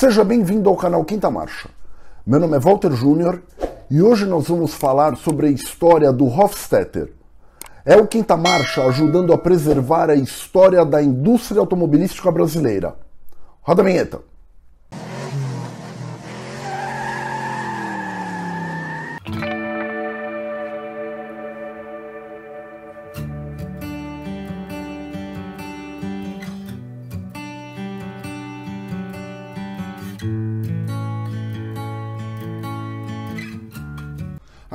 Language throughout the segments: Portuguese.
Seja bem-vindo ao canal Quinta Marcha. Meu nome é Walter Júnior e hoje nós vamos falar sobre a história do Hofstetter. É o Quinta Marcha ajudando a preservar a história da indústria automobilística brasileira. Roda a vinheta.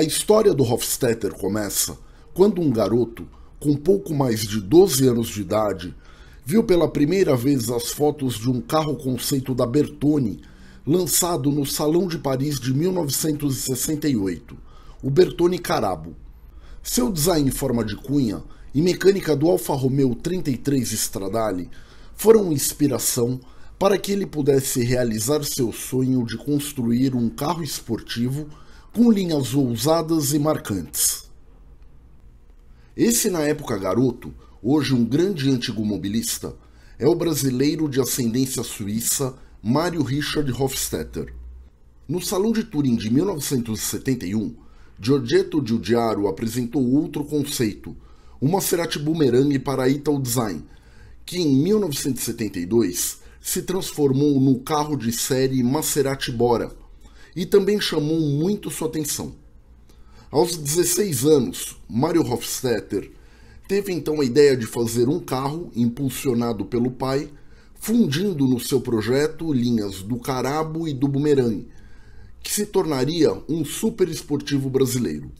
A história do Hofstetter começa quando um garoto, com pouco mais de 12 anos de idade, viu pela primeira vez as fotos de um carro conceito da Bertone lançado no Salão de Paris de 1968, o Bertone Carabo. Seu design em forma de cunha e mecânica do Alfa Romeo 33 Stradale foram inspiração para que ele pudesse realizar seu sonho de construir um carro esportivo com linhas ousadas e marcantes. Esse, na época garoto, hoje um grande antigo mobilista, é o brasileiro de ascendência suíça Mário Richard Hofstetter. No Salão de Turim de 1971, Giorgetto Giugiaro apresentou outro conceito, o Maserati Boomerang para a Ital Design, que em 1972 se transformou no carro de série Maserati Bora, e também chamou muito sua atenção. Aos 16 anos, Mario Hofstetter teve então a ideia de fazer um carro impulsionado pelo pai, fundindo no seu projeto linhas do Carabo e do Bumerangue, que se tornaria um super esportivo brasileiro.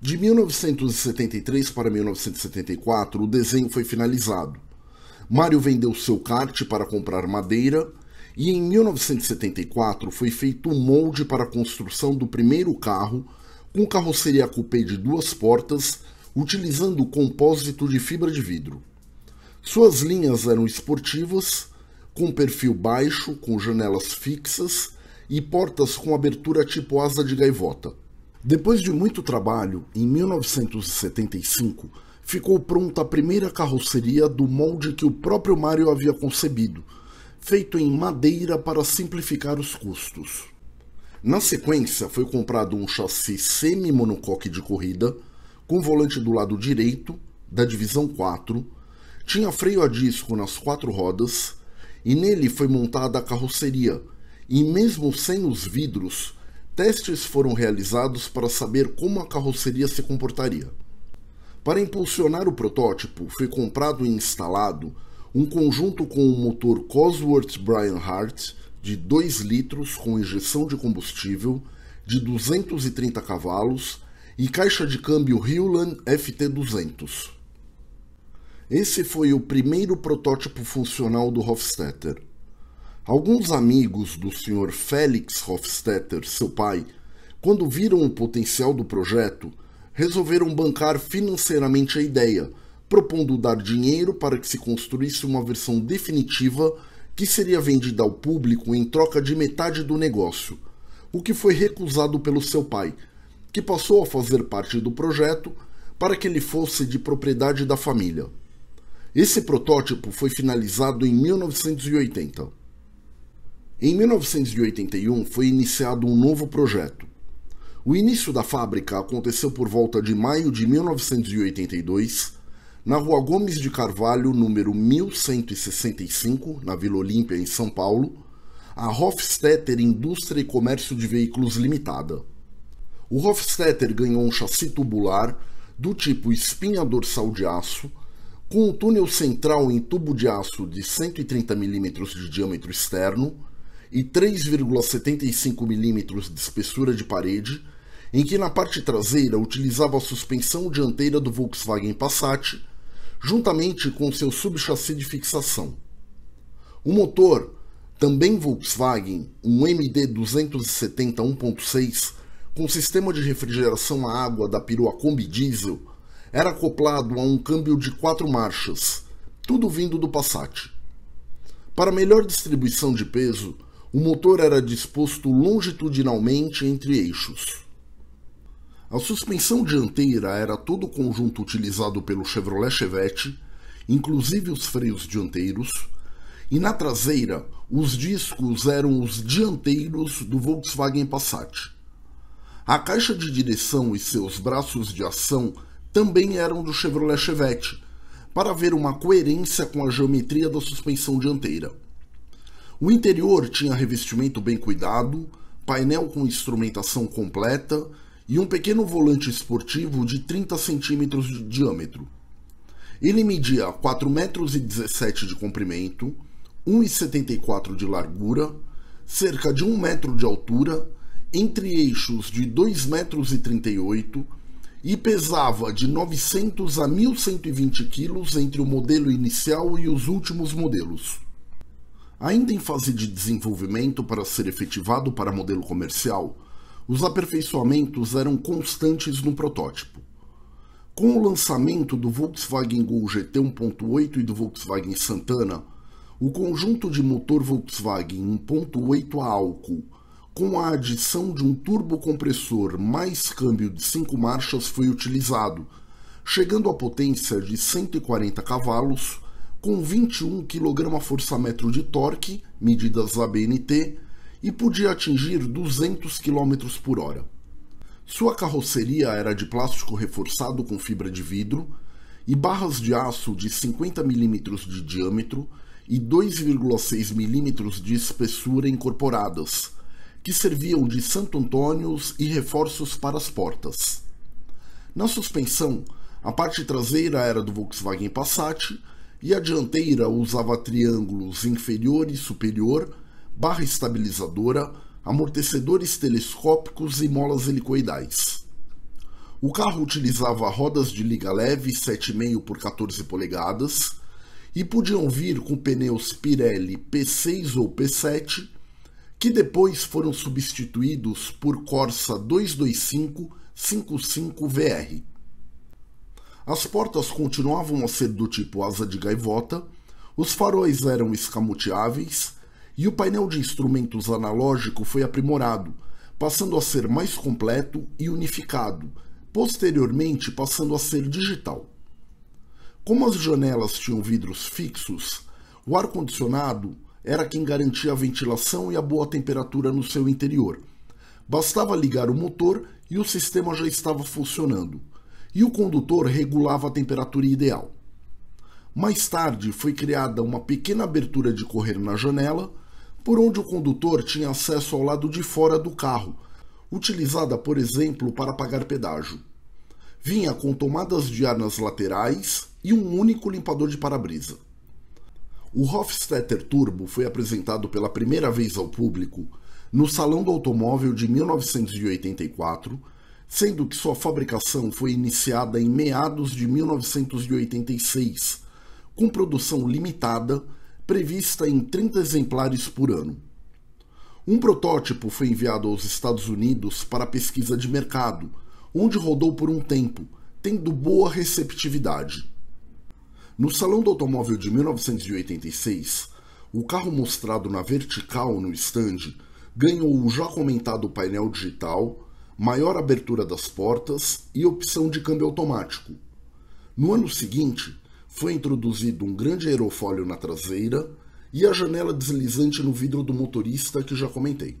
De 1973 para 1974, o desenho foi finalizado. Mário vendeu seu kart para comprar madeira e em 1974 foi feito um molde para a construção do primeiro carro com carroceria coupé de duas portas, utilizando compósito de fibra de vidro. Suas linhas eram esportivas, com perfil baixo, com janelas fixas e portas com abertura tipo asa de gaivota. Depois de muito trabalho, em 1975, ficou pronta a primeira carroceria do molde que o próprio Mario havia concebido, feito em madeira para simplificar os custos. Na sequência, foi comprado um chassi semi-monocoque de corrida, com volante do lado direito, da divisão 4, tinha freio a disco nas quatro rodas e nele foi montada a carroceria. E mesmo sem os vidros, testes foram realizados para saber como a carroceria se comportaria. Para impulsionar o protótipo, foi comprado e instalado um conjunto com o motor Cosworth Brian Hart de 2 litros com injeção de combustível de 230 cavalos e caixa de câmbio Hewland FT200. Esse foi o primeiro protótipo funcional do Hofstetter. Alguns amigos do Sr. Felix Hofstetter, seu pai, quando viram o potencial do projeto, resolveram bancar financeiramente a ideia propondo dar dinheiro para que se construísse uma versão definitiva que seria vendida ao público em troca de metade do negócio, o que foi recusado pelo seu pai, que passou a fazer parte do projeto para que ele fosse de propriedade da família. Esse protótipo foi finalizado em 1980. Em 1981 foi iniciado um novo projeto. O início da fábrica aconteceu por volta de maio de 1982 na Rua Gomes de Carvalho, número 1165, na Vila Olímpia, em São Paulo, a Hofstetter Indústria e Comércio de Veículos Limitada. O Hofstetter ganhou um chassi tubular do tipo espinha dorsal de aço, com o um túnel central em tubo de aço de 130 mm de diâmetro externo e 3,75 mm de espessura de parede, em que na parte traseira utilizava a suspensão dianteira do Volkswagen Passat juntamente com seu subchassi de fixação. O motor, também Volkswagen, um MD270 1.6, com sistema de refrigeração a água da perua Kombi Diesel, era acoplado a um câmbio de quatro marchas, tudo vindo do Passat. Para melhor distribuição de peso, o motor era disposto longitudinalmente entre eixos. A suspensão dianteira era todo o conjunto utilizado pelo Chevrolet Chevette, inclusive os freios dianteiros, e na traseira, os discos eram os dianteiros do Volkswagen Passat. A caixa de direção e seus braços de ação também eram do Chevrolet Chevette, para haver uma coerência com a geometria da suspensão dianteira. O interior tinha revestimento bem cuidado, painel com instrumentação completa e um pequeno volante esportivo de 30 centímetros de diâmetro. Ele media 4,17 metros de comprimento, 1,74 de largura, cerca de 1 metro de altura, entre eixos de 2,38 metros e pesava de 900 a 1.120 quilos entre o modelo inicial e os últimos modelos. Ainda em fase de desenvolvimento para ser efetivado para modelo comercial, os aperfeiçoamentos eram constantes no protótipo. Com o lançamento do Volkswagen Gol GT 1.8 e do Volkswagen Santana, o conjunto de motor Volkswagen 1.8 a álcool, com a adição de um turbocompressor mais câmbio de 5 marchas, foi utilizado, chegando à potência de 140 cavalos, com 21 kgfm de torque, medidas ABNT, e podia atingir 200 km por hora. Sua carroceria era de plástico reforçado com fibra de vidro e barras de aço de 50 mm de diâmetro e 2,6 mm de espessura incorporadas, que serviam de Santo Antônios e reforços para as portas. Na suspensão, a parte traseira era do Volkswagen Passat e a dianteira usava triângulos inferior e superior barra estabilizadora, amortecedores telescópicos e molas helicoidais. O carro utilizava rodas de liga leve 7,5 por 14 polegadas e podiam vir com pneus Pirelli P6 ou P7, que depois foram substituídos por Corsa 225 55VR. As portas continuavam a ser do tipo asa de gaivota, os faróis eram escamoteáveis e o painel de instrumentos analógico foi aprimorado, passando a ser mais completo e unificado, posteriormente passando a ser digital. Como as janelas tinham vidros fixos, o ar-condicionado era quem garantia a ventilação e a boa temperatura no seu interior. Bastava ligar o motor e o sistema já estava funcionando, e o condutor regulava a temperatura ideal. Mais tarde foi criada uma pequena abertura de correr na janela, por onde o condutor tinha acesso ao lado de fora do carro, utilizada, por exemplo, para pagar pedágio. Vinha com tomadas de ar nas laterais e um único limpador de para-brisa. O Hofstetter Turbo foi apresentado pela primeira vez ao público no Salão do Automóvel de 1984, sendo que sua fabricação foi iniciada em meados de 1986, com produção limitada prevista em 30 exemplares por ano. Um protótipo foi enviado aos Estados Unidos para pesquisa de mercado, onde rodou por um tempo, tendo boa receptividade. No Salão do Automóvel de 1986, o carro mostrado na vertical no estande ganhou o já comentado painel digital, maior abertura das portas e opção de câmbio automático. No ano seguinte, foi introduzido um grande aerofólio na traseira e a janela deslizante no vidro do motorista que já comentei.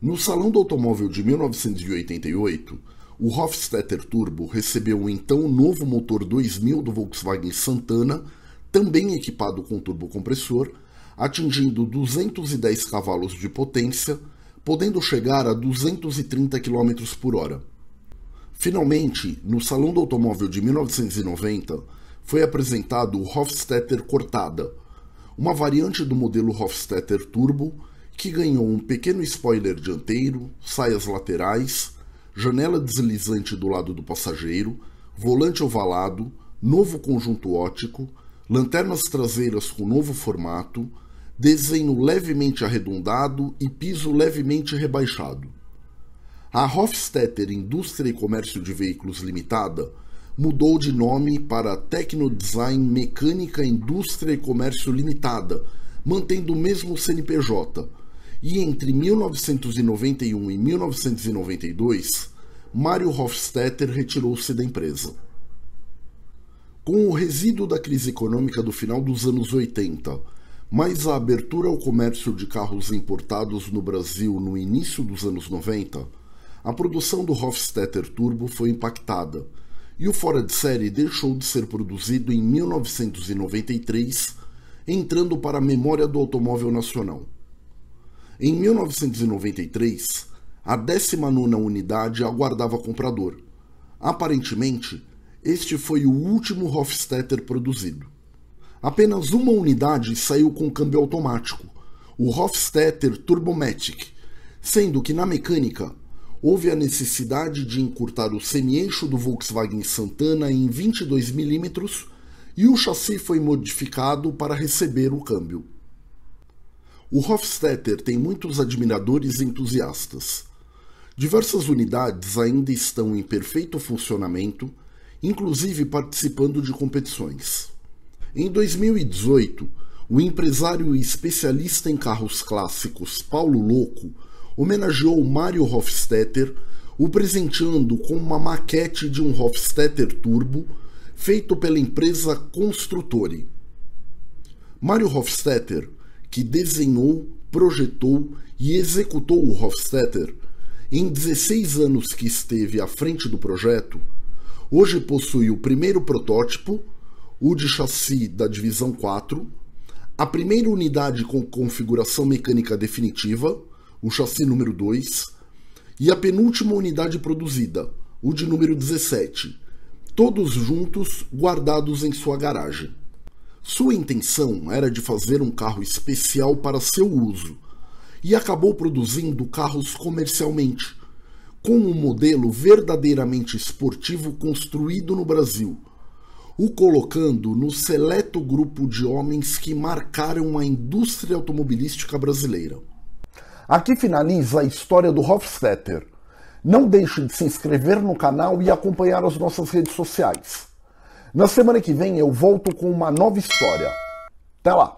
No Salão do Automóvel de 1988, o Hofstetter Turbo recebeu o então novo motor 2000 do Volkswagen Santana, também equipado com turbocompressor, atingindo 210 cavalos de potência, podendo chegar a 230 km por hora. Finalmente, no Salão do Automóvel de 1990, foi apresentado o Hofstetter Cortada, uma variante do modelo Hofstetter Turbo que ganhou um pequeno spoiler dianteiro, saias laterais, janela deslizante do lado do passageiro, volante ovalado, novo conjunto ótico, lanternas traseiras com novo formato, desenho levemente arredondado e piso levemente rebaixado. A Hofstetter Indústria e Comércio de Veículos Limitada mudou de nome para Tecno Design Mecânica Indústria e Comércio Limitada, mantendo o mesmo CNPJ. E entre 1991 e 1992, Mário Hofstetter retirou-se da empresa. Com o resíduo da crise econômica do final dos anos 80, mais a abertura ao comércio de carros importados no Brasil no início dos anos 90, a produção do Hofstetter Turbo foi impactada e o Fora de Série deixou de ser produzido em 1993, entrando para a memória do automóvel nacional. Em 1993, a 19 unidade aguardava comprador. Aparentemente, este foi o último Hofstetter produzido. Apenas uma unidade saiu com câmbio automático, o Hofstetter Turbomatic, sendo que na mecânica houve a necessidade de encurtar o semieixo do Volkswagen Santana em 22 mm e o chassi foi modificado para receber o câmbio. O Hofstetter tem muitos admiradores entusiastas. Diversas unidades ainda estão em perfeito funcionamento, inclusive participando de competições. Em 2018, o empresário e especialista em carros clássicos Paulo Loco homenageou Mário Hofstetter, o presenteando com uma maquete de um Hofstetter Turbo feito pela empresa Construtore. Mário Hofstetter, que desenhou, projetou e executou o Hofstetter, em 16 anos que esteve à frente do projeto, hoje possui o primeiro protótipo, o de chassi da divisão 4, a primeira unidade com configuração mecânica definitiva, o chassi número 2, e a penúltima unidade produzida, o de número 17, todos juntos guardados em sua garagem. Sua intenção era de fazer um carro especial para seu uso e acabou produzindo carros comercialmente, com um modelo verdadeiramente esportivo construído no Brasil, o colocando no seleto grupo de homens que marcaram a indústria automobilística brasileira. Aqui finaliza a história do Hofstetter. Não deixe de se inscrever no canal e acompanhar as nossas redes sociais. Na semana que vem eu volto com uma nova história. Até lá!